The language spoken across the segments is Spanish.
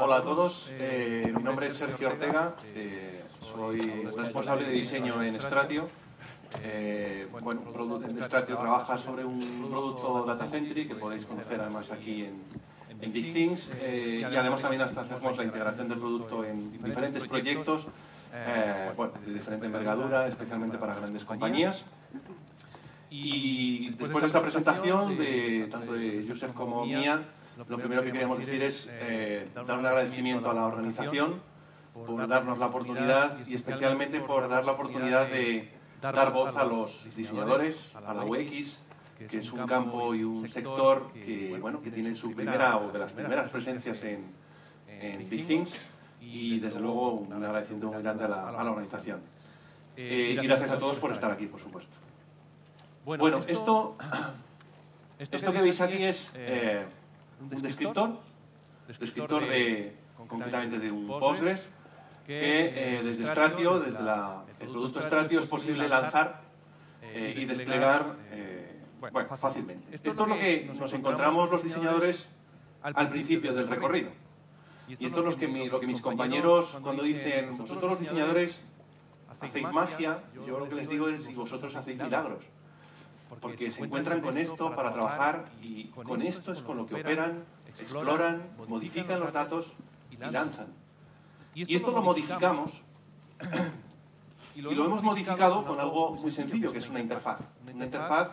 Hola, a todos, eh, eh, mi nombre es Sergio Ortega, eh, soy responsable de diseño en Stratio. bueno, Stratio trabaja sobre un producto data centric que podéis conocer además aquí en, Big Things y además también hasta hacemos la integración del producto en diferentes proyectos de diferente envergadura, especialmente para grandes compañías. Y después de esta presentación, de, tanto de Joseph como mía, lo primero que queremos decir es eh, eh, dar un agradecimiento a la organización por darnos la oportunidad y especialmente por dar la oportunidad de dar voz a los diseñadores, a la UX, que es un campo y un sector que, bueno, que tiene su primera o de las primeras presencias en, en Big Things y desde luego un agradecimiento muy grande a la, organización. Eh, y gracias a todos por estar aquí, por supuesto. Bueno, esto, esto que veis aquí es un descriptor, descriptor de, concretamente de un Postgres, que eh, eh, desde Stratio, desde el producto Stratio, es posible lanzar eh, y desplegar fácilmente. Esto es lo que nos encontramos los diseñadores al principio del recorrido. Y esto es lo que, que mis compañeros cuando dicen, vosotros los diseñadores hacéis magia, yo lo que les digo es, vosotros hacéis milagros porque, se encuentran con esto para trabajar y con, esto es con lo que operan, exploran, modifican los datos y lanzan. Y esto, lo modificamos y lo hemos modificado con algo muy sencillo, que es una interfaz. Una interfaz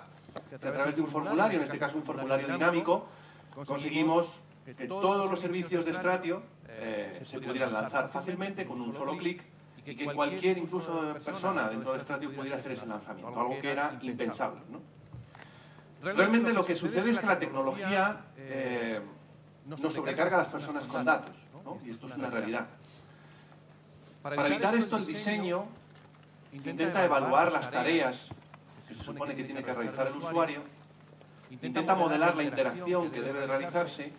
que a través de un formulario, en este, este caso un formulario dinámico, conseguimos que todos los servicios de Stratio eh, eh, se pudieran lanzar fácilmente con un solo clic y que, cualquier incluso persona dentro de Stratio este pudiera hacer ese lanzamiento, algo que era impensable. ¿no? Realmente lo que sucede es que la tecnología eh, eh, nos sobrecarga a las personas con datos, ¿no? y esto es una realidad. Para evitar esto, este el diseño intenta evaluar las tareas que se supone que tiene que realizar el usuario, intenta modelar la interacción que debe realizarse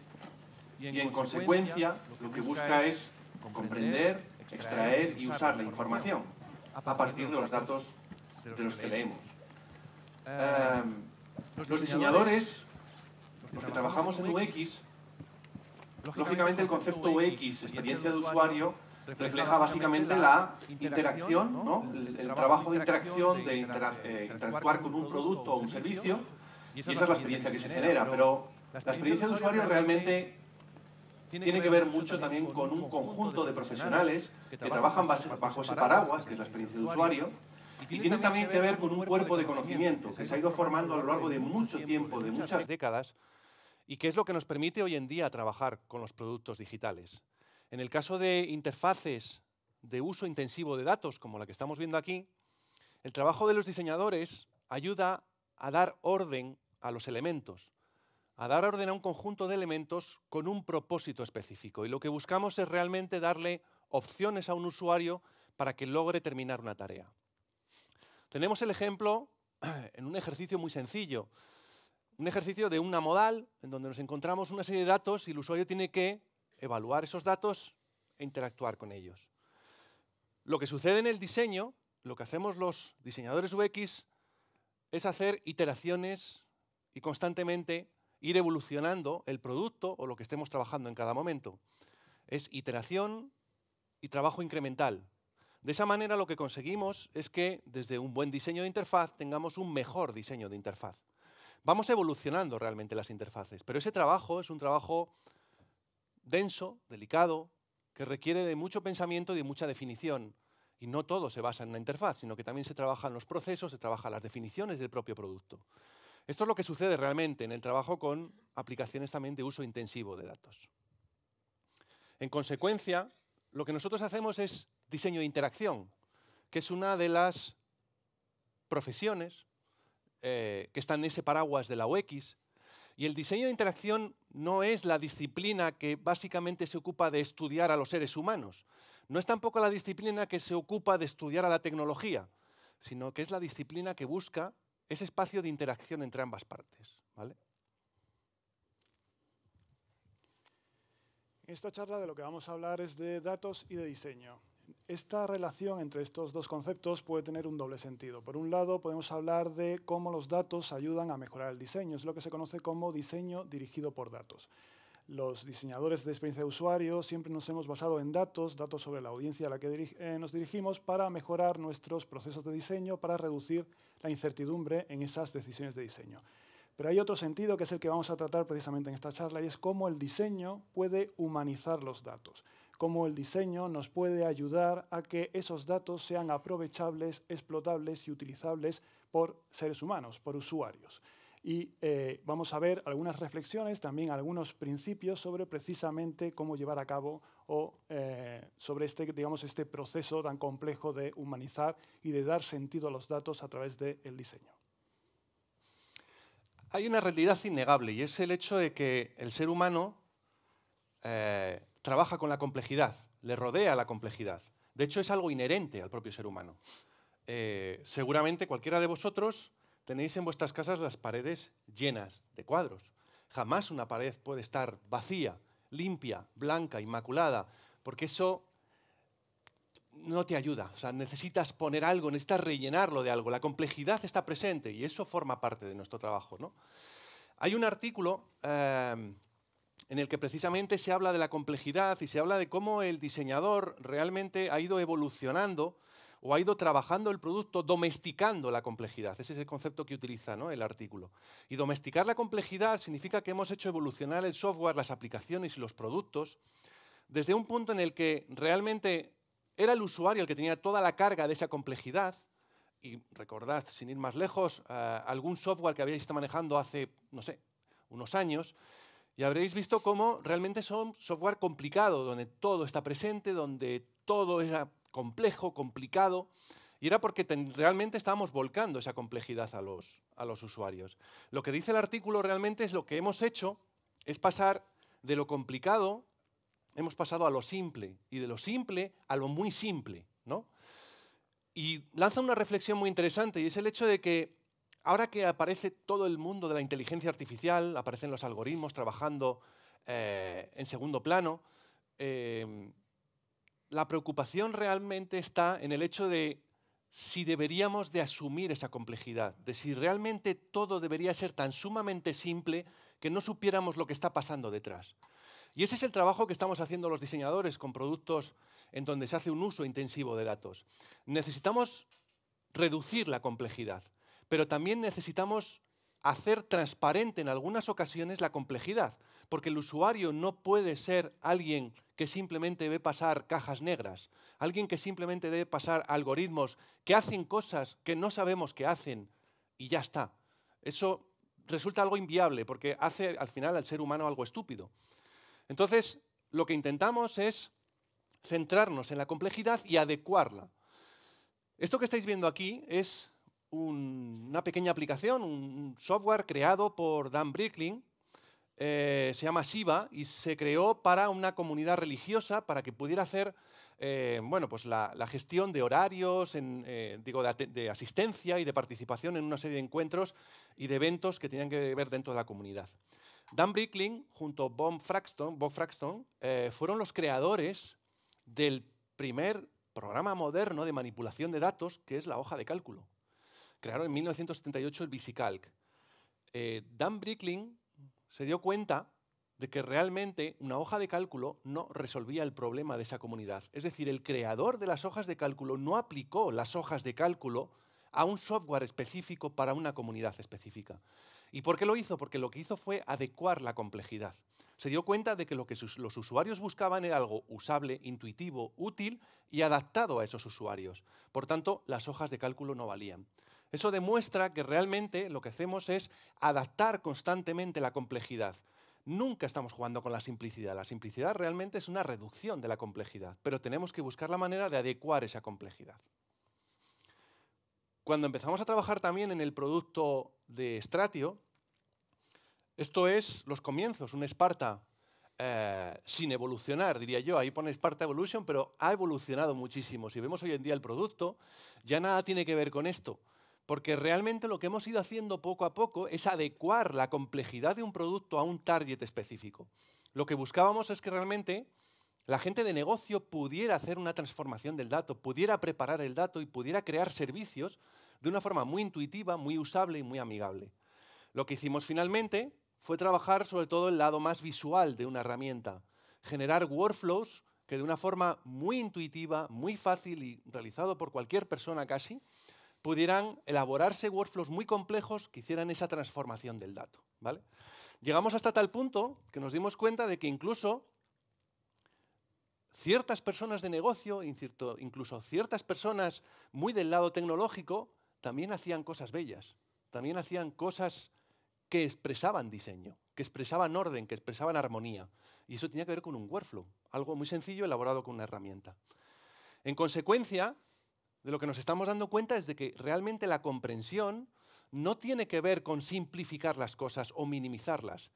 y, en consecuencia, lo que busca es comprender extraer y usar la información a partir de los datos de los que leemos. Em, los diseñadores, los que trabajamos en UX, lógicamente el concepto UX, experiencia de usuario, refleja básicamente la interacción, ¿no? el, trabajo de interacción, de eh, interactuar con un producto o un servicio, y esa es la experiencia que se genera, pero la experiencia de usuario realmente tiene que ver mucho también con un conjunto de profesionales que trabajan bajo ese paraguas, que es la experiencia de usuario, y tiene también que ver con un cuerpo de conocimiento que se ha ido formando a lo largo de mucho tiempo, de muchas décadas, y que es lo que nos permite hoy en día trabajar con los productos digitales. En el caso de interfaces de uso intensivo de datos, como la que estamos viendo aquí, el trabajo de los diseñadores ayuda a dar orden a los elementos, a dar orden a un conjunto de elementos con un propósito específico. Y lo que buscamos es realmente darle opciones a un usuario para que logre terminar una tarea. Tenemos el ejemplo en un ejercicio muy sencillo. Un ejercicio de una modal en donde nos encontramos una serie de datos y el usuario tiene que evaluar esos datos e interactuar con ellos. Lo que sucede en el diseño, lo que hacemos los diseñadores UX, es hacer iteraciones y constantemente ir evolucionando el producto o lo que estemos trabajando en cada momento. Es iteración y trabajo incremental. De esa manera lo que conseguimos es que desde un buen diseño de interfaz tengamos un mejor diseño de interfaz. Vamos evolucionando realmente las interfaces, pero ese trabajo es un trabajo denso, delicado, que requiere de mucho pensamiento y de mucha definición. Y no todo se basa en la interfaz, sino que también se trabajan los procesos, se trabajan las definiciones del propio producto. Esto es lo que sucede realmente en el trabajo con aplicaciones también de uso intensivo de datos. En consecuencia, lo que nosotros hacemos es diseño de interacción, que es una de las profesiones eh, que están en ese paraguas de la UX. Y el diseño de interacción no es la disciplina que básicamente se ocupa de estudiar a los seres humanos. No es tampoco la disciplina que se ocupa de estudiar a la tecnología, sino que es la disciplina que busca ese espacio de interacción entre ambas partes. ¿vale? En esta charla de lo que vamos a hablar es de datos y de diseño. Esta relación entre estos dos conceptos puede tener un doble sentido. Por un lado, podemos hablar de cómo los datos ayudan a mejorar el diseño. Es lo que se conoce como diseño dirigido por datos. Los diseñadores de experiencia de usuario siempre nos hemos basado en datos, datos sobre la audiencia a la que eh, nos dirigimos para mejorar nuestros procesos de diseño, para reducir la incertidumbre en esas decisiones de diseño. Pero hay otro sentido que es el que vamos a tratar precisamente en esta charla y es cómo el diseño puede humanizar los datos, cómo el diseño nos puede ayudar a que esos datos sean aprovechables, explotables y utilizables por seres humanos, por usuarios. Y eh, vamos a ver algunas reflexiones, también algunos principios sobre precisamente cómo llevar a cabo o eh, sobre este, digamos, este proceso tan complejo de humanizar y de dar sentido a los datos a través del diseño. Hay una realidad innegable y es el hecho de que el ser humano eh, trabaja con la complejidad, le rodea la complejidad. De hecho, es algo inherente al propio ser humano. Eh, seguramente cualquiera de vosotros tenéis en vuestras casas las paredes llenas de cuadros. Jamás una pared puede estar vacía limpia, blanca, inmaculada, porque eso no te ayuda. O sea, necesitas poner algo, necesitas rellenarlo de algo. La complejidad está presente y eso forma parte de nuestro trabajo. ¿no? Hay un artículo em, en el que precisamente se habla de la complejidad y se habla de cómo el diseñador realmente ha ido evolucionando o ha ido trabajando el producto domesticando la complejidad. Ese es el concepto que utiliza ¿no? el artículo. Y domesticar la complejidad significa que hemos hecho evolucionar el software, las aplicaciones y los productos desde un punto en el que realmente era el usuario el que tenía toda la carga de esa complejidad. Y recordad, sin ir más lejos, eh, algún software que habéis estado manejando hace, no sé, unos años, y habréis visto cómo realmente son software complicado, donde todo está presente, donde todo es complejo, complicado, y era porque realmente estábamos volcando esa complejidad a los, a los usuarios. Lo que dice el artículo realmente es lo que hemos hecho, es pasar de lo complicado, hemos pasado a lo simple, y de lo simple a lo muy simple. Y lanza una reflexión muy interesante, y es el hecho de que ahora que aparece todo el mundo de la inteligencia artificial, aparecen los algoritmos trabajando eh, en segundo plano, eh, la preocupación realmente está en el hecho de si deberíamos de asumir esa complejidad, de si realmente todo debería ser tan sumamente simple que no supiéramos lo que está pasando detrás. Y ese es el trabajo que estamos haciendo los diseñadores con productos en donde se hace un uso intensivo de datos. Necesitamos reducir la complejidad, pero también necesitamos hacer transparente en algunas ocasiones la complejidad, porque el usuario no puede ser alguien que simplemente ve pasar cajas negras, alguien que simplemente debe pasar algoritmos que hacen cosas que no sabemos que hacen y ya está. Eso resulta algo inviable porque hace al final al ser humano algo estúpido. Entonces, lo que intentamos es centrarnos en la complejidad y adecuarla. Esto que estáis viendo aquí es una pequeña aplicación, un software creado por Dan Brickling, eh, se llama Shiva y se creó para una comunidad religiosa para que pudiera hacer eh, bueno, pues la, gestión de horarios, eh, digo, de, asistencia y de participación en una serie de encuentros y de eventos que tenían que ver dentro de la comunidad. Dan Brickling junto a Bob Bob Fraxton fueron los creadores del primer programa moderno de manipulación de datos que es la hoja de cálculo. Crearon en 1978 el VisiCalc. Eh, Dan Brickling se dio cuenta de que realmente una hoja de cálculo no resolvía el problema de esa comunidad. Es decir, el creador de las hojas de cálculo no aplicó las hojas de cálculo a un software específico para una comunidad específica. ¿Y por qué lo hizo? Porque lo que hizo fue adecuar la complejidad. Se dio cuenta de que lo que los usuarios buscaban era algo usable, intuitivo, útil y adaptado a esos usuarios. Por tanto, las hojas de cálculo no valían. Eso demuestra que realmente lo que hacemos es adaptar constantemente la complejidad. Nunca estamos jugando con la simplicidad. La simplicidad realmente es una reducción de la complejidad, pero tenemos que buscar la manera de adecuar esa complejidad. Cuando empezamos a trabajar también en el producto de Stratio, esto es los comienzos, un Sparta eh, sin evolucionar, diría yo. Ahí pone Sparta Evolution, pero ha evolucionado muchísimo. Si vemos hoy en día el producto, ya nada tiene que ver con esto porque realmente lo que hemos ido haciendo poco a poco es adecuar la complejidad de un producto a un target específico. Lo que buscábamos es que realmente la gente de negocio pudiera hacer una transformación del dato, pudiera preparar el dato y pudiera crear servicios de una forma muy intuitiva, muy usable y muy amigable. Lo que hicimos finalmente fue trabajar sobre todo el lado más visual de una herramienta, generar workflows que de una forma muy intuitiva, muy fácil y realizado por cualquier persona casi, pudieran elaborarse workflows muy complejos que hicieran esa transformación del dato. ¿vale? Llegamos hasta tal punto que nos dimos cuenta de que incluso ciertas personas de negocio, incluso ciertas personas muy del lado tecnológico, también hacían cosas bellas, también hacían cosas que expresaban diseño, que expresaban orden, que expresaban armonía. Y eso tenía que ver con un workflow, algo muy sencillo elaborado con una herramienta. En consecuencia, de lo que nos estamos dando cuenta es de que realmente la comprensión no tiene que ver con simplificar las cosas o minimizarlas.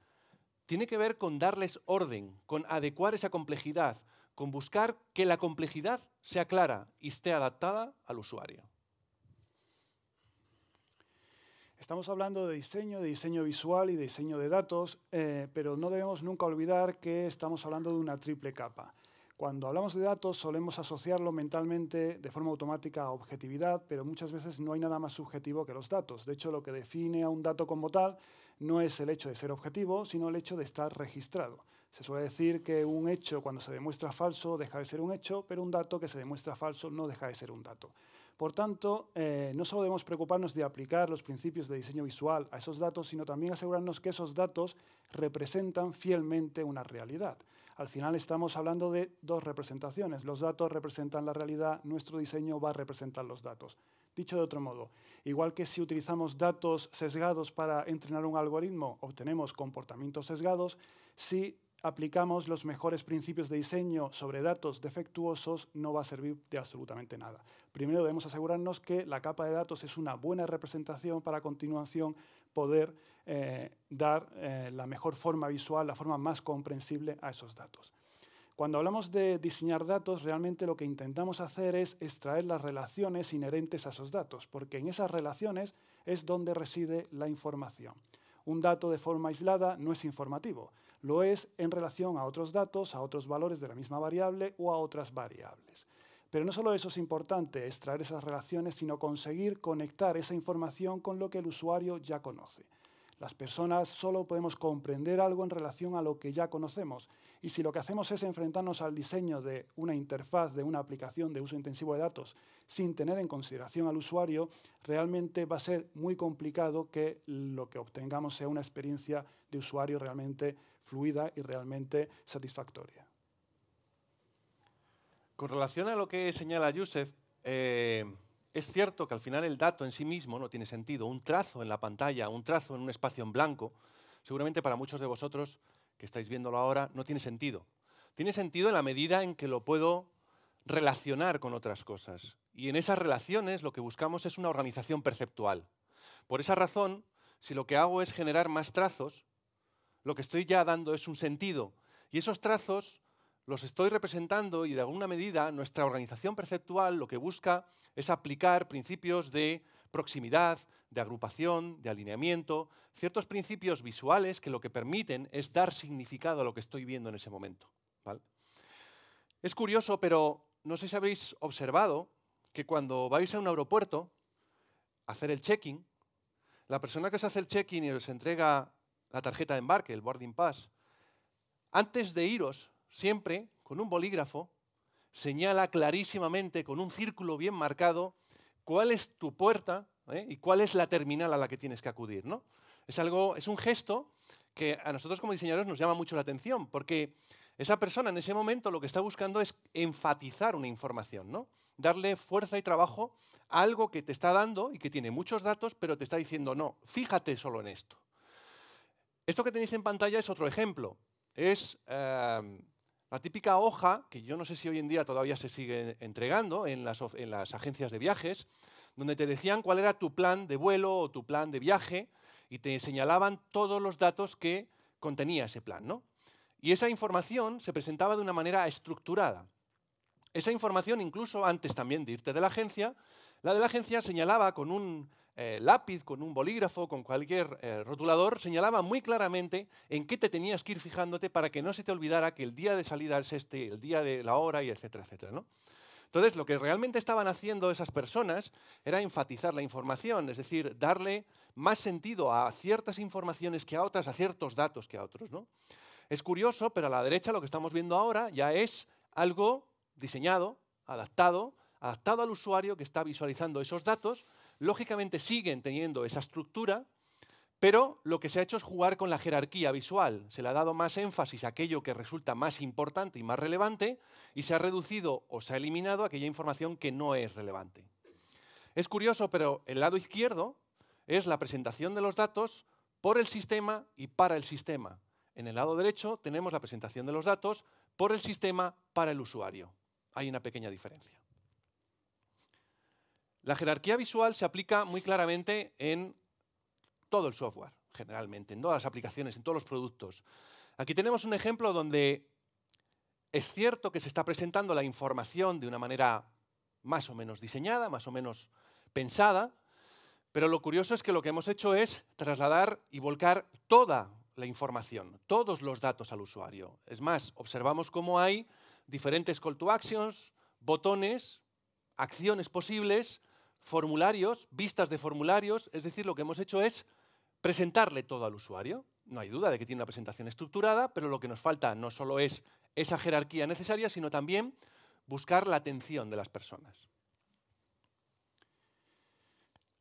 Tiene que ver con darles orden, con adecuar esa complejidad, con buscar que la complejidad sea clara y esté adaptada al usuario. Estamos hablando de diseño, de diseño visual y de diseño de datos, eh, pero no debemos nunca olvidar que estamos hablando de una triple capa. Cuando hablamos de datos solemos asociarlo mentalmente de forma automática a objetividad, pero muchas veces no hay nada más subjetivo que los datos. De hecho, lo que define a un dato como tal no es el hecho de ser objetivo, sino el hecho de estar registrado. Se suele decir que un hecho cuando se demuestra falso deja de ser un hecho, pero un dato que se demuestra falso no deja de ser un dato. Por tanto, eh, no solo debemos preocuparnos de aplicar los principios de diseño visual a esos datos, sino también asegurarnos que esos datos representan fielmente una realidad. Al final estamos hablando de dos representaciones. Los datos representan la realidad, nuestro diseño va a representar los datos. Dicho de otro modo, igual que si utilizamos datos sesgados para entrenar un algoritmo, obtenemos comportamientos sesgados, si aplicamos los mejores principios de diseño sobre datos defectuosos, no va a servir de absolutamente nada. Primero debemos asegurarnos que la capa de datos es una buena representación para a continuación poder eh, dar eh, la mejor forma visual, la forma más comprensible a esos datos. Cuando hablamos de diseñar datos, realmente lo que intentamos hacer es extraer las relaciones inherentes a esos datos, porque en esas relaciones es donde reside la información. Un dato de forma aislada no es informativo lo es en relación a otros datos, a otros valores de la misma variable o a otras variables. Pero no solo eso es importante, extraer esas relaciones, sino conseguir conectar esa información con lo que el usuario ya conoce. Las personas solo podemos comprender algo en relación a lo que ya conocemos. Y si lo que hacemos es enfrentarnos al diseño de una interfaz, de una aplicación de uso intensivo de datos, sin tener en consideración al usuario, realmente va a ser muy complicado que lo que obtengamos sea una experiencia de usuario realmente fluida y realmente satisfactoria. Con relación a lo que señala Yusef, es cierto que al final el dato en sí mismo no tiene sentido. Un trazo en la pantalla, un trazo en un espacio en blanco, seguramente para muchos de vosotros que estáis viéndolo ahora, no tiene sentido. Tiene sentido en la medida en que lo puedo relacionar con otras cosas. Y en esas relaciones lo que buscamos es una organización perceptual. Por esa razón, si lo que hago es generar más trazos, lo que estoy ya dando es un sentido. Y esos trazos los estoy representando y de alguna medida nuestra organización perceptual lo que busca es aplicar principios de proximidad, de agrupación, de alineamiento, ciertos principios visuales que lo que permiten es dar significado a lo que estoy viendo en ese momento. Es curioso, pero no sé si habéis observado que cuando vais a un aeropuerto a hacer el check-in, la persona que os hace el check-in y os entrega la tarjeta de embarque, el boarding pass, antes de iros siempre con un bolígrafo, señala clarísimamente con un círculo bien marcado cuál es tu puerta ¿eh? y cuál es la terminal a la que tienes que acudir. ¿no? Es, algo, es un gesto que a nosotros como diseñadores nos llama mucho la atención, porque esa persona en ese momento lo que está buscando es enfatizar una información, ¿no? darle fuerza y trabajo a algo que te está dando y que tiene muchos datos, pero te está diciendo, no, fíjate solo en esto. Esto que tenéis en pantalla es otro ejemplo. Es eh, la típica hoja, que yo no sé si hoy en día todavía se sigue entregando en las, agencias de viajes, donde te decían cuál era tu plan de vuelo o tu plan de viaje y te señalaban todos los datos que contenía ese plan. Y esa información se presentaba de una manera estructurada. Esa información, incluso antes también de irte de la agencia, la de la agencia señalaba con un eh, lápiz, con un bolígrafo, con cualquier eh, rotulador, señalaba muy claramente en qué te tenías que ir fijándote para que no se te olvidara que el día de salida es este, el día de la hora, y etcétera, etcétera. Entonces, lo que realmente estaban haciendo esas personas era enfatizar la información, es decir, darle más sentido a ciertas informaciones que a otras, a ciertos datos que a otros. Es curioso, pero a la derecha lo que estamos viendo ahora ya es algo diseñado, adaptado, adaptado al usuario que está visualizando esos datos lógicamente siguen teniendo esa estructura, pero lo que se ha hecho es jugar con la jerarquía visual. Se le ha dado más énfasis a aquello que resulta más importante y más relevante y se ha reducido o se ha eliminado aquella información que no es relevante. Es curioso, pero el lado izquierdo es la presentación de los datos por el sistema y para el sistema. En el lado derecho tenemos la presentación de los datos por el sistema para el usuario. Hay una pequeña diferencia. La jerarquía visual se aplica muy claramente en todo el software, generalmente, en todas las aplicaciones, en todos los productos. Aquí tenemos un ejemplo donde es cierto que se está presentando la información de una manera más o menos diseñada, más o menos pensada, pero lo curioso es que lo que hemos hecho es trasladar y volcar toda la información, todos los datos al usuario. Es más, observamos cómo hay diferentes call to actions, botones, acciones posibles formularios, vistas de formularios, es decir, lo que hemos hecho es presentarle todo al usuario. No hay duda de que tiene una presentación estructurada, pero lo que nos falta no solo es esa jerarquía necesaria, sino también buscar la atención de las personas.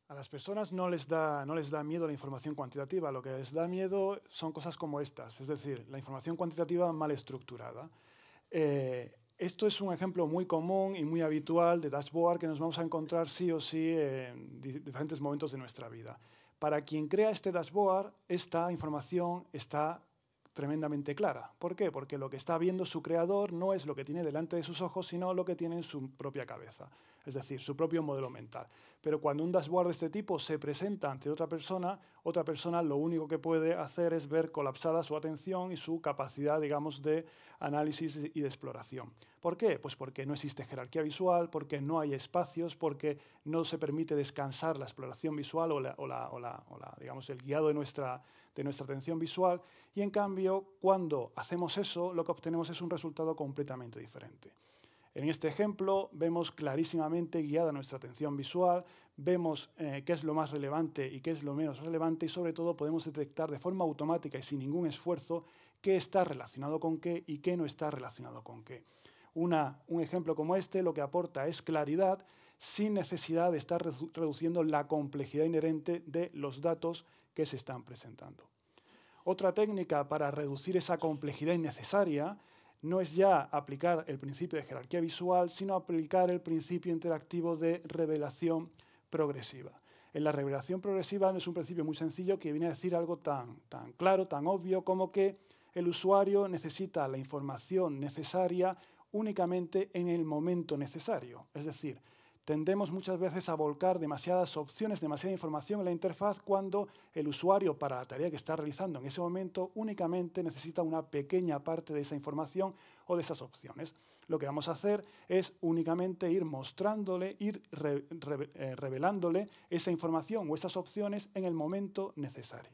A las personas no les, da, no les da miedo la información cuantitativa, lo que les da miedo son cosas como estas, es decir, la información cuantitativa mal estructurada. Eh, esto es un ejemplo muy común y muy habitual de dashboard que nos vamos a encontrar sí o sí en diferentes momentos de nuestra vida. Para quien crea este dashboard, esta información está tremendamente clara. ¿Por qué? Porque lo que está viendo su creador no es lo que tiene delante de sus ojos, sino lo que tiene en su propia cabeza es decir, su propio modelo mental. Pero cuando un dashboard de este tipo se presenta ante otra persona, otra persona lo único que puede hacer es ver colapsada su atención y su capacidad, de análisis y de exploración. ¿Por qué? Pues porque no existe jerarquía visual, porque no hay espacios, porque no se permite descansar la exploración visual o, la, digamos, el guiado de nuestra atención visual. Y en cambio, cuando hacemos eso, lo que obtenemos es un resultado completamente diferente. En este ejemplo vemos clarísimamente guiada nuestra atención visual, vemos eh, qué es lo más relevante y qué es lo menos relevante y sobre todo podemos detectar de forma automática y sin ningún esfuerzo qué está relacionado con qué y qué no está relacionado con qué. un ejemplo como este lo que aporta es claridad sin necesidad de estar reduciendo la complejidad inherente de los datos que se están presentando. Otra técnica para reducir esa complejidad innecesaria no es ya aplicar el principio de jerarquía visual, sino aplicar el principio interactivo de revelación progresiva. En la revelación progresiva no es un principio muy sencillo que viene a decir algo tan, tan claro, tan obvio, como que el usuario necesita la información necesaria únicamente en el momento necesario. Es decir, Tendemos muchas veces a volcar demasiadas opciones, demasiada información en la interfaz cuando el usuario para la tarea que está realizando en ese momento únicamente necesita una pequeña parte de esa información o de esas opciones. Lo que vamos a hacer es únicamente ir mostrándole, ir eh, revelándole esa información o esas opciones en el momento necesario.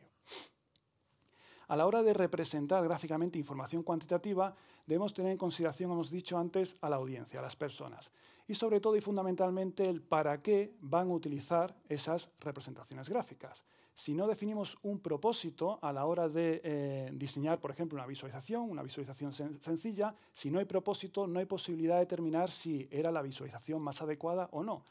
A la hora de representar gráficamente información cuantitativa, debemos tener en consideración, hemos dicho antes, a la audiencia, a las personas y sobre todo y fundamentalmente el para qué van a utilizar esas representaciones gráficas. Si no definimos un propósito a la hora de eh, diseñar, por ejemplo, una visualización, una visualización sencilla, si no hay propósito, no hay posibilidad de determinar si era la visualización más adecuada o no.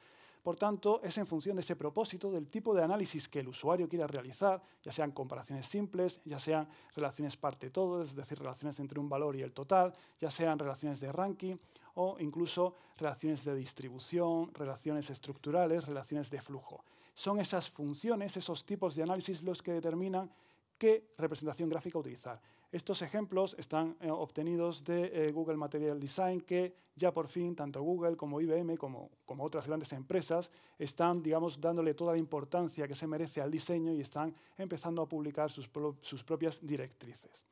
Por tanto, es en función de ese propósito, del tipo de análisis que el usuario quiera realizar, ya sean comparaciones simples, ya sean relaciones parte-todo, es decir, relaciones entre un valor y el total, ya sean relaciones de ranking o incluso relaciones de distribución, relaciones estructurales, relaciones de flujo. Son esas funciones, esos tipos de análisis los que determinan qué representación gráfica utilizar. Estos ejemplos están eh, obtenidos de eh, Google Material Design, que ya por fin tanto Google como IBM, como, otras grandes empresas, están, digamos, dándole toda la importancia que se merece al diseño y están empezando a publicar sus propias directrices.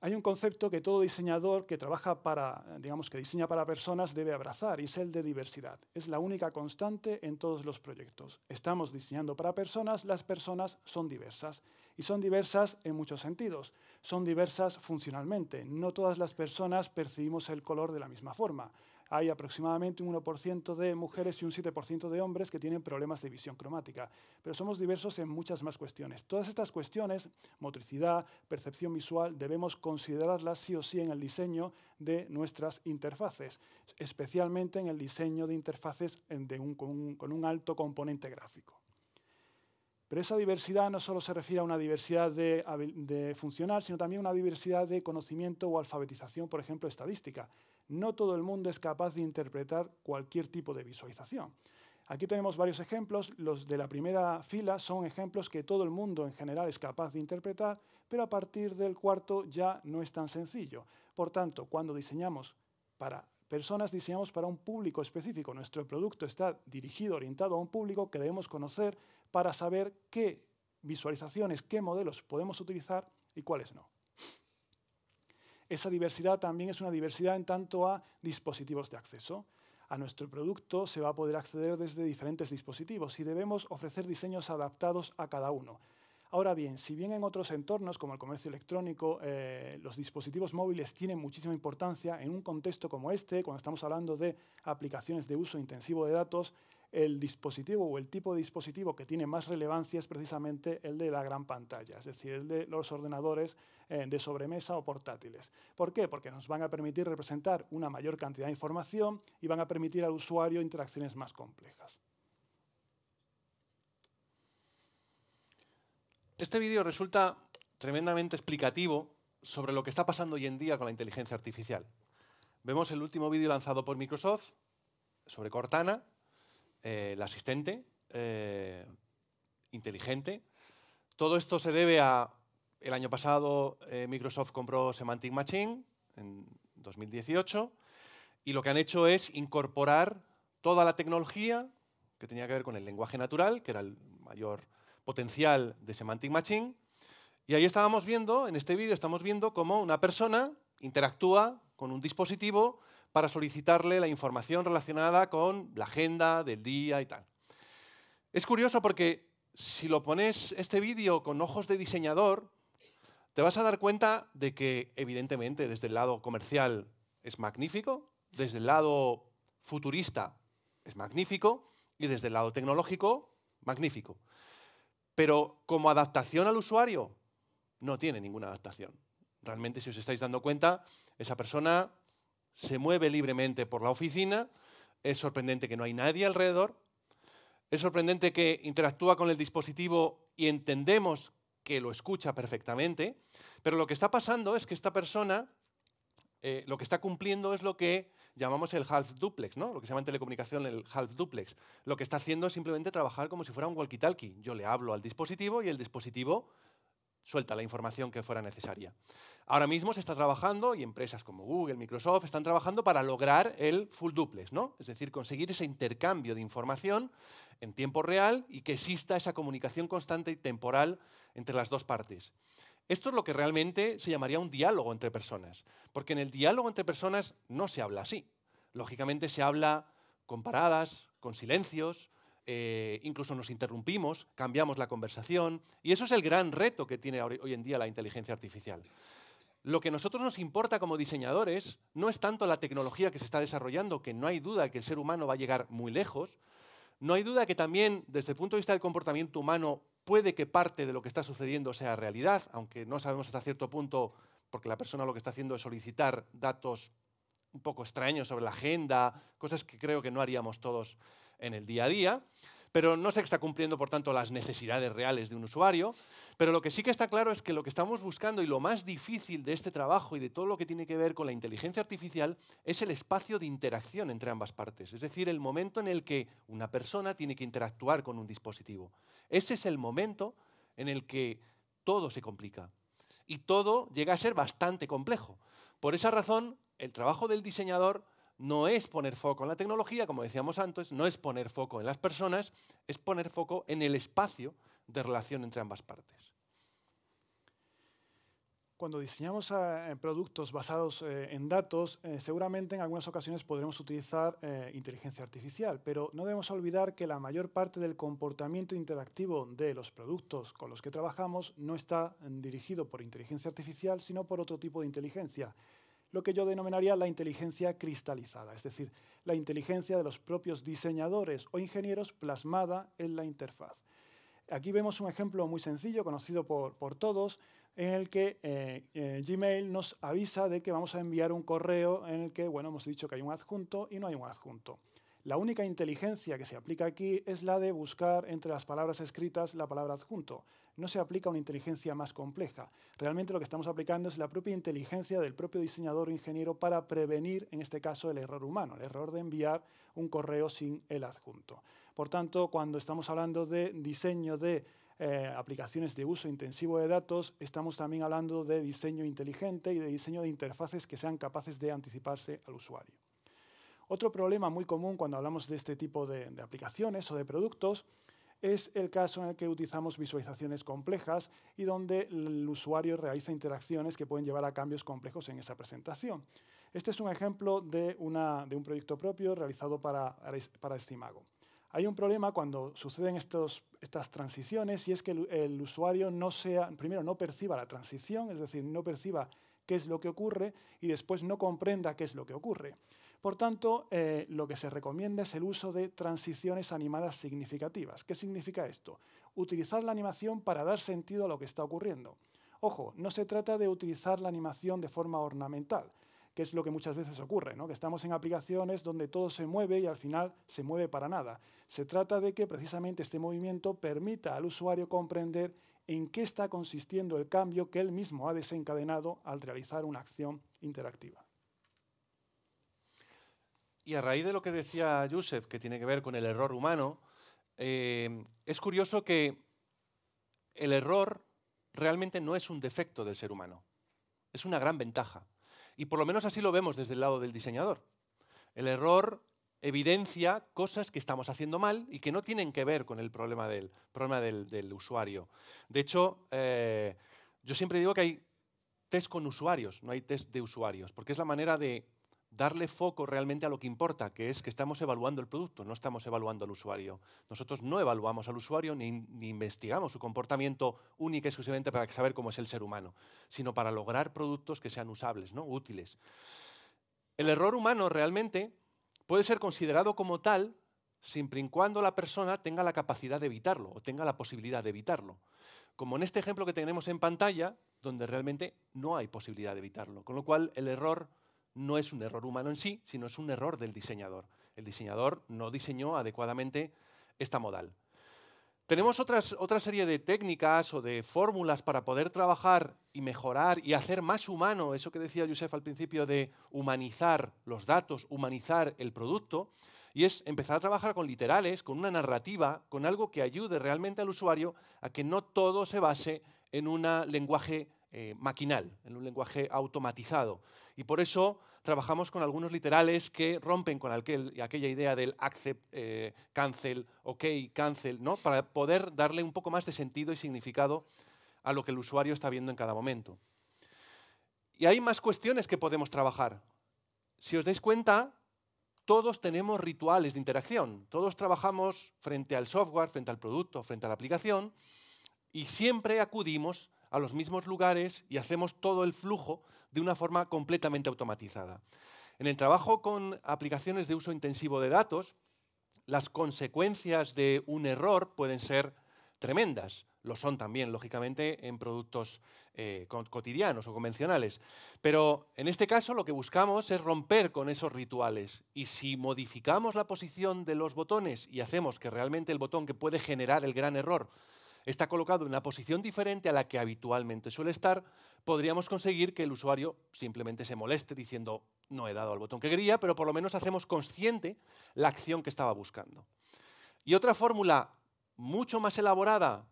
Hay un concepto que todo diseñador que trabaja para, digamos, que diseña para personas debe abrazar y es el de diversidad. Es la única constante en todos los proyectos. Estamos diseñando para personas, las personas son diversas y son diversas en muchos sentidos. Son diversas funcionalmente. No todas las personas percibimos el color de la misma forma hay aproximadamente un 1% de mujeres y un 7% de hombres que tienen problemas de visión cromática, pero somos diversos en muchas más cuestiones. Todas estas cuestiones, motricidad, percepción visual, debemos considerarlas sí o sí en el diseño de nuestras interfaces, especialmente en el diseño de interfaces con, un, alto componente gráfico. Pero esa diversidad no solo se refiere a una diversidad de, de funcional, sino también a una diversidad de conocimiento o alfabetización, por ejemplo, estadística no todo el mundo es capaz de interpretar cualquier tipo de visualización. Aquí tenemos varios ejemplos. Los de la primera fila son ejemplos que todo el mundo en general es capaz de interpretar, pero a partir del cuarto ya no es tan sencillo. Por tanto, cuando diseñamos para personas, diseñamos para un público específico. Nuestro producto está dirigido, orientado a un público que debemos conocer para saber qué visualizaciones, qué modelos podemos utilizar y cuáles no. Esa diversidad también es una diversidad en tanto a dispositivos de acceso. A nuestro producto se va a poder acceder desde diferentes dispositivos y debemos ofrecer diseños adaptados a cada uno. Ahora bien, si bien en otros entornos como el comercio electrónico eh, los dispositivos móviles tienen muchísima importancia, en un contexto como este, cuando estamos hablando de aplicaciones de uso intensivo de datos, el dispositivo o el tipo de dispositivo que tiene más relevancia es precisamente el de la gran pantalla, es decir, el de los ordenadores eh, de sobremesa o portátiles. ¿Por qué? Porque nos van a permitir representar una mayor cantidad de información y van a permitir al usuario interacciones más complejas. Este vídeo resulta tremendamente explicativo sobre lo que está pasando hoy en día con la inteligencia artificial. Vemos el último vídeo lanzado por Microsoft sobre Cortana, eh, el asistente, eh, inteligente. Todo esto se debe a, el año pasado eh, Microsoft compró Semantic Machine en 2018 y lo que han hecho es incorporar toda la tecnología que tenía que ver con el lenguaje natural, que era el mayor potencial de Semantic Machine. Y ahí estábamos viendo, en este vídeo, estamos viendo cómo una persona interactúa con un dispositivo para solicitarle la información relacionada con la agenda del día y tal. Es curioso porque si lo pones este vídeo con ojos de diseñador, te vas a dar cuenta de que evidentemente desde el lado comercial es magnífico, desde el lado futurista es magnífico y desde el lado tecnológico, magnífico. Pero como adaptación al usuario, no tiene ninguna adaptación. Realmente, si os estáis dando cuenta, esa persona se mueve libremente por la oficina, es sorprendente que no hay nadie alrededor, es sorprendente que interactúa con el dispositivo y entendemos que lo escucha perfectamente, pero lo que está pasando es que esta persona eh, lo que está cumpliendo es lo que llamamos el half duplex, ¿no? lo que se llama en telecomunicación el half duplex. Lo que está haciendo es simplemente trabajar como si fuera un walkie-talkie. Yo le hablo al dispositivo y el dispositivo suelta la información que fuera necesaria. Ahora mismo se está trabajando, y empresas como Google, Microsoft, están trabajando para lograr el full duplex, ¿no? es decir, conseguir ese intercambio de información en tiempo real y que exista esa comunicación constante y temporal entre las dos partes. Esto es lo que realmente se llamaría un diálogo entre personas, porque en el diálogo entre personas no se habla así. Lógicamente se habla con paradas, con silencios, eh, incluso nos interrumpimos, cambiamos la conversación, y eso es el gran reto que tiene hoy en día la inteligencia artificial. Lo que a nosotros nos importa como diseñadores no es tanto la tecnología que se está desarrollando, que no hay duda que el ser humano va a llegar muy lejos, no hay duda que también desde el punto de vista del comportamiento humano puede que parte de lo que está sucediendo sea realidad, aunque no sabemos hasta cierto punto, porque la persona lo que está haciendo es solicitar datos un poco extraños sobre la agenda, cosas que creo que no haríamos todos en el día a día, pero no se está cumpliendo, por tanto, las necesidades reales de un usuario. Pero lo que sí que está claro es que lo que estamos buscando y lo más difícil de este trabajo y de todo lo que tiene que ver con la inteligencia artificial es el espacio de interacción entre ambas partes, es decir, el momento en el que una persona tiene que interactuar con un dispositivo. Ese es el momento en el que todo se complica y todo llega a ser bastante complejo. Por esa razón, el trabajo del diseñador no es poner foco en la tecnología, como decíamos antes, no es poner foco en las personas, es poner foco en el espacio de relación entre ambas partes. Cuando diseñamos eh, productos basados eh, en datos, eh, seguramente en algunas ocasiones podremos utilizar inteligencia artificial, pero no debemos olvidar que la mayor parte del comportamiento interactivo de los productos con los que trabajamos no está mm, dirigido por inteligencia artificial, sino por otro tipo de inteligencia, lo que yo denominaría la inteligencia cristalizada, es decir, la inteligencia de los propios diseñadores o ingenieros plasmada en la interfaz. Aquí vemos un ejemplo muy sencillo, conocido por, todos, en el que eh, eh, Gmail nos avisa de que vamos a enviar un correo en el que, bueno, hemos dicho que hay un adjunto y no hay un adjunto. La única inteligencia que se aplica aquí es la de buscar entre las palabras escritas la palabra adjunto. No se aplica una inteligencia más compleja. Realmente lo que estamos aplicando es la propia inteligencia del propio diseñador o ingeniero para prevenir, en este caso, el error humano, el error de enviar un correo sin el adjunto. Por tanto, cuando estamos hablando de diseño de eh, aplicaciones de uso intensivo de datos, estamos también hablando de diseño inteligente y de diseño de interfaces que sean capaces de anticiparse al usuario. Otro problema muy común cuando hablamos de este tipo de, aplicaciones o de productos es el caso en el que utilizamos visualizaciones complejas y donde el usuario realiza interacciones que pueden llevar a cambios complejos en esa presentación. Este es un ejemplo de, un proyecto propio realizado para, para Hay un problema cuando suceden estas transiciones y es que el, usuario no primero no perciba la transición, es decir, no perciba qué es lo que ocurre y después no comprenda qué es lo que ocurre. Por tanto, eh, lo que se recomienda es el uso de transiciones animadas significativas. ¿Qué significa esto? Utilizar la animación para dar sentido a lo que está ocurriendo. Ojo, no se trata de utilizar la animación de forma ornamental, que es lo que muchas veces ocurre, que estamos en aplicaciones donde todo se mueve y al final se mueve para nada. Se trata de que precisamente este movimiento permita al usuario comprender en qué está consistiendo el cambio que él mismo ha desencadenado al realizar una acción interactiva. Y a raíz de lo que decía Yusef, que tiene que ver con el error humano, eh, es curioso que el error realmente no es un defecto del ser humano, es una gran ventaja. Y por lo menos así lo vemos desde el lado del diseñador. El error evidencia cosas que estamos haciendo mal y que no tienen que ver con el problema del, problema del, usuario. De hecho, eh, yo siempre digo que hay test con usuarios, no hay test de usuarios, porque es la manera de darle foco realmente a lo que importa, que es que estamos evaluando el producto, no estamos evaluando al usuario. Nosotros no evaluamos al usuario ni, investigamos su comportamiento única y exclusivamente para saber cómo es el ser humano, sino para lograr productos que sean usables, ¿no? útiles. El error humano realmente puede ser considerado como tal siempre y cuando la persona tenga la capacidad de evitarlo o tenga la posibilidad de evitarlo. Como en este ejemplo que tenemos en pantalla, donde realmente no hay posibilidad de evitarlo. Con lo cual, el error no es un error humano en sí, sino es un error del diseñador. El diseñador no diseñó adecuadamente esta modal. Tenemos otra serie de técnicas o de fórmulas para poder trabajar y mejorar y hacer más humano eso que decía Joseph al principio de humanizar los datos, humanizar el producto, y es empezar a trabajar con literales, con una narrativa, con algo que ayude realmente al usuario a que no todo se base en un lenguaje eh, maquinal, en un lenguaje automatizado. Y por eso trabajamos con algunos literales que rompen con aquella idea del accept, eh, cancel, ok, cancel, ¿no? para poder darle un poco más de sentido y significado a lo que el usuario está viendo en cada momento. Y hay más cuestiones que podemos trabajar. Si os dais cuenta, todos tenemos rituales de interacción, todos trabajamos frente al software, frente al producto, frente a la aplicación, y siempre acudimos a los mismos lugares y hacemos todo el flujo de una forma completamente automatizada. En el trabajo con aplicaciones de uso intensivo de datos, las consecuencias de un error pueden ser tremendas. Lo son también, lógicamente, en productos eh, cotidianos o convencionales. Pero en este caso lo que buscamos es romper con esos rituales. Y si modificamos la posición de los botones y hacemos que realmente el botón que puede generar el gran error está colocado en una posición diferente a la que habitualmente suele estar, podríamos conseguir que el usuario simplemente se moleste diciendo no he dado al botón que quería, pero por lo menos hacemos consciente la acción que estaba buscando. Y otra fórmula mucho más elaborada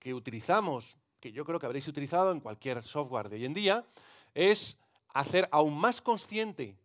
que utilizamos, que yo creo que habréis utilizado en cualquier software de hoy en día, es hacer aún más consciente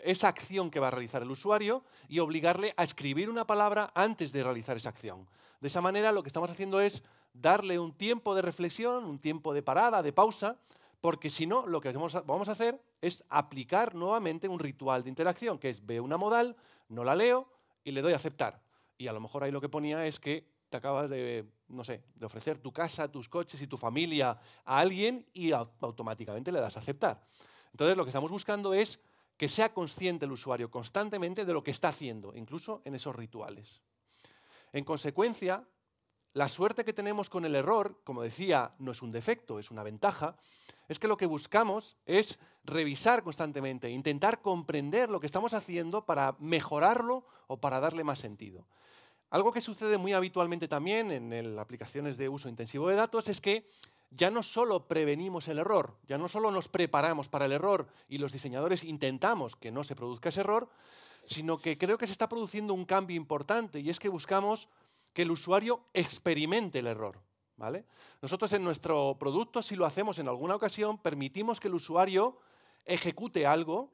esa acción que va a realizar el usuario y obligarle a escribir una palabra antes de realizar esa acción. De esa manera lo que estamos haciendo es darle un tiempo de reflexión, un tiempo de parada, de pausa, porque si no, lo que vamos a hacer es aplicar nuevamente un ritual de interacción, que es veo una modal, no la leo y le doy a aceptar. Y a lo mejor ahí lo que ponía es que te acabas de, no sé, de ofrecer tu casa, tus coches y tu familia a alguien y automáticamente le das a aceptar. Entonces lo que estamos buscando es que sea consciente el usuario constantemente de lo que está haciendo, incluso en esos rituales. En consecuencia, la suerte que tenemos con el error, como decía, no es un defecto, es una ventaja, es que lo que buscamos es revisar constantemente, intentar comprender lo que estamos haciendo para mejorarlo o para darle más sentido. Algo que sucede muy habitualmente también en el, aplicaciones de uso intensivo de datos es que ya no solo prevenimos el error, ya no solo nos preparamos para el error y los diseñadores intentamos que no se produzca ese error, sino que creo que se está produciendo un cambio importante y es que buscamos que el usuario experimente el error. ¿vale? Nosotros en nuestro producto, si lo hacemos en alguna ocasión, permitimos que el usuario ejecute algo,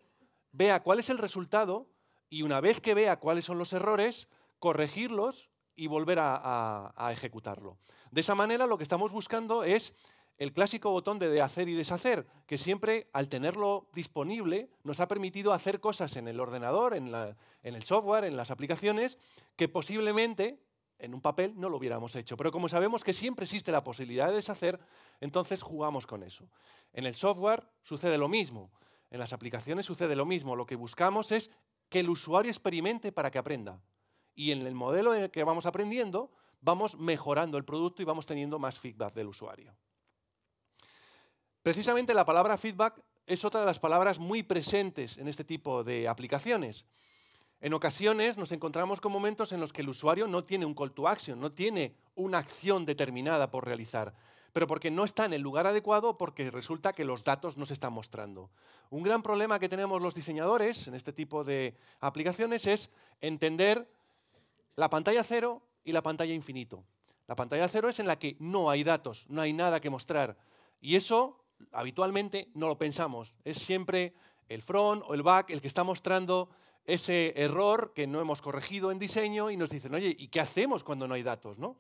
vea cuál es el resultado y una vez que vea cuáles son los errores, corregirlos y volver a, a ejecutarlo. De esa manera lo que estamos buscando es el clásico botón de hacer y deshacer, que siempre al tenerlo disponible nos ha permitido hacer cosas en el ordenador, en, el software, en las aplicaciones, que posiblemente en un papel no lo hubiéramos hecho. Pero como sabemos que siempre existe la posibilidad de deshacer, entonces jugamos con eso. En el software sucede lo mismo, en las aplicaciones sucede lo mismo, lo que buscamos es que el usuario experimente para que aprenda. Y en el modelo en el que vamos aprendiendo, vamos mejorando el producto y vamos teniendo más feedback del usuario. Precisamente la palabra feedback es otra de las palabras muy presentes en este tipo de aplicaciones. En ocasiones nos encontramos con momentos en los que el usuario no tiene un call to action, no tiene una acción determinada por realizar, pero porque no está en el lugar adecuado porque resulta que los datos no se están mostrando. Un gran problema que tenemos los diseñadores en este tipo de aplicaciones es entender la pantalla cero y la pantalla infinito. La pantalla cero es en la que no hay datos, no hay nada que mostrar. Y eso habitualmente no lo pensamos. Es siempre el front o el back el que está mostrando ese error que no hemos corregido en diseño y nos dicen, oye, ¿y qué hacemos cuando no hay datos? ¿no?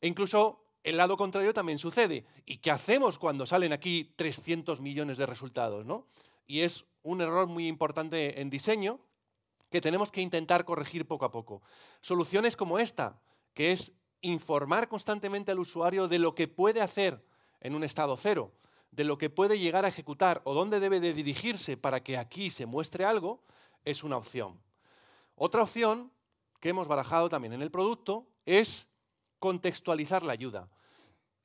E incluso el lado contrario también sucede. ¿Y qué hacemos cuando salen aquí 300 millones de resultados? ¿no? Y es un error muy importante en diseño que tenemos que intentar corregir poco a poco. Soluciones como esta, que es informar constantemente al usuario de lo que puede hacer en un estado cero de lo que puede llegar a ejecutar o dónde debe de dirigirse para que aquí se muestre algo, es una opción. Otra opción que hemos barajado también en el producto es contextualizar la ayuda.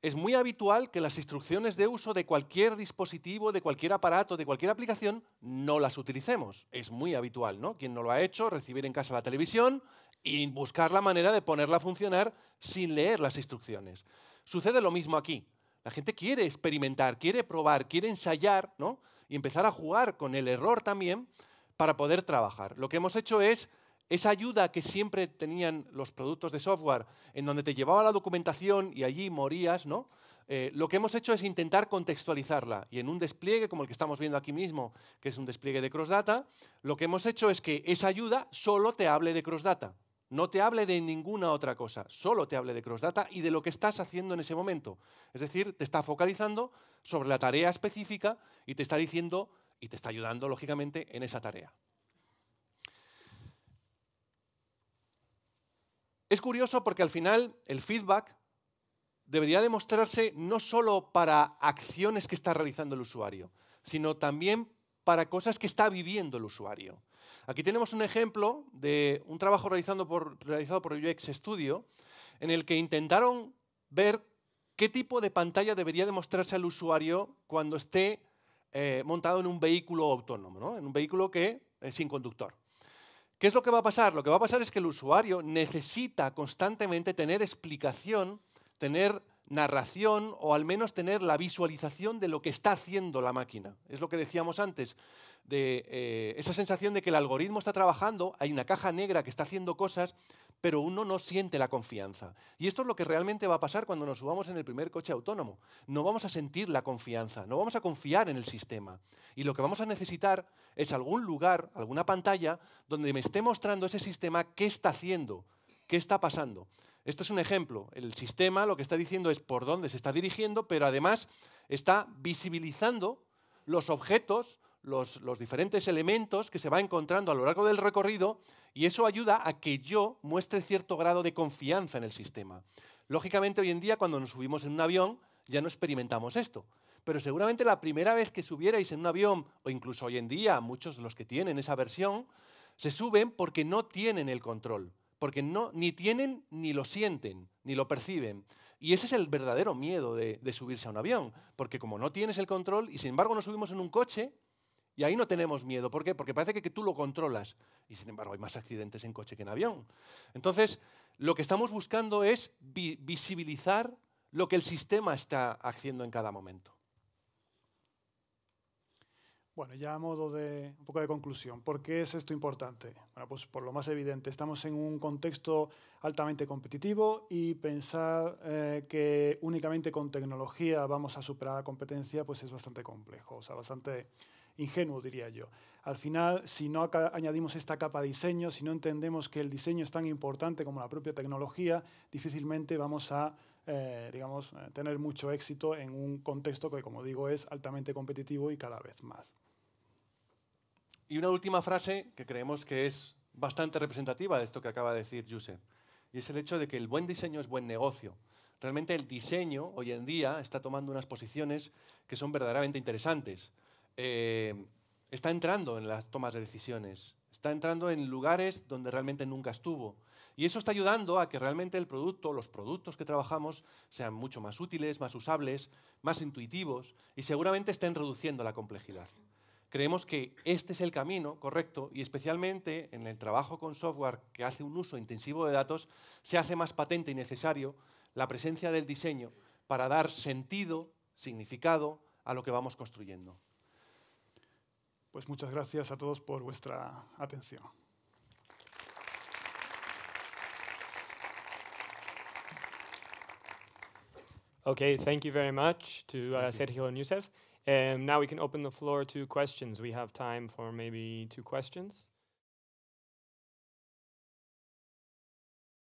Es muy habitual que las instrucciones de uso de cualquier dispositivo, de cualquier aparato, de cualquier aplicación, no las utilicemos. Es muy habitual, ¿no? Quien no lo ha hecho, recibir en casa la televisión y buscar la manera de ponerla a funcionar sin leer las instrucciones. Sucede lo mismo aquí. La gente quiere experimentar, quiere probar, quiere ensayar, ¿no? Y empezar a jugar con el error también para poder trabajar. Lo que hemos hecho es esa ayuda que siempre tenían los productos de software, en donde te llevaba la documentación y allí morías, ¿no? Eh, lo que hemos hecho es intentar contextualizarla y en un despliegue como el que estamos viendo aquí mismo, que es un despliegue de crossdata, lo que hemos hecho es que esa ayuda solo te hable de crossdata no te hable de ninguna otra cosa, solo te hable de crossdata y de lo que estás haciendo en ese momento. Es decir, te está focalizando sobre la tarea específica y te está diciendo y te está ayudando, lógicamente, en esa tarea. Es curioso porque al final el feedback debería demostrarse no solo para acciones que está realizando el usuario, sino también para cosas que está viviendo el usuario. Aquí tenemos un ejemplo de un trabajo realizado por, realizado UX Studio en el que intentaron ver qué tipo de pantalla debería demostrarse al usuario cuando esté eh, montado en un vehículo autónomo, en un vehículo que es sin conductor. ¿Qué es lo que va a pasar? Lo que va a pasar es que el usuario necesita constantemente tener explicación, tener narración o al menos tener la visualización de lo que está haciendo la máquina. Es lo que decíamos antes, de eh, esa sensación de que el algoritmo está trabajando, hay una caja negra que está haciendo cosas, pero uno no siente la confianza. Y esto es lo que realmente va a pasar cuando nos subamos en el primer coche autónomo. No vamos a sentir la confianza, no vamos a confiar en el sistema. Y lo que vamos a necesitar es algún lugar, alguna pantalla, donde me esté mostrando ese sistema qué está haciendo, qué está pasando. Este es un ejemplo. El sistema lo que está diciendo es por dónde se está dirigiendo, pero además está visibilizando los objetos, los, diferentes elementos que se va encontrando a lo largo del recorrido y eso ayuda a que yo muestre cierto grado de confianza en el sistema. Lógicamente hoy en día cuando nos subimos en un avión ya no experimentamos esto, pero seguramente la primera vez que subierais en un avión, o incluso hoy en día muchos de los que tienen esa versión, se suben porque no tienen el control porque no, ni tienen ni lo sienten, ni lo perciben. Y ese es el verdadero miedo de, subirse a un avión, porque como no tienes el control y sin embargo nos subimos en un coche y ahí no tenemos miedo. ¿Por qué? Porque parece que, tú lo controlas y sin embargo hay más accidentes en coche que en avión. Entonces, lo que estamos buscando es visibilizar lo que el sistema está haciendo en cada momento. Bueno, ya a modo de un poco de conclusión, ¿por qué es esto importante? Bueno, pues por lo más evidente, estamos en un contexto altamente competitivo y pensar eh, que únicamente con tecnología vamos a superar la competencia, pues es bastante complejo, o sea, bastante ingenuo, diría yo. Al final, si no añadimos esta capa de diseño, si no entendemos que el diseño es tan importante como la propia tecnología, difícilmente vamos a eh, digamos, eh, tener mucho éxito en un contexto que, como digo, es altamente competitivo y cada vez más. Y una última frase que creemos que es bastante representativa de esto que acaba de decir Josep, y es el hecho de que el buen diseño es buen negocio. Realmente el diseño hoy en día está tomando unas posiciones que son verdaderamente interesantes. Eh, está entrando en las tomas de decisiones, está entrando en lugares donde realmente nunca estuvo. Y eso está ayudando a que realmente el producto, los productos que trabajamos, sean mucho más útiles, más usables, más intuitivos y seguramente estén reduciendo la complejidad. Creemos que este es el camino correcto y especialmente en el trabajo con software que hace un uso intensivo de datos, se hace más patente y necesario la presencia del diseño para dar sentido, significado a lo que vamos construyendo. Pues muchas gracias a todos por vuestra atención. Okay, thank you very much to uh, Sergio and Youssef. And now we can open the floor to questions. We have time for maybe two questions.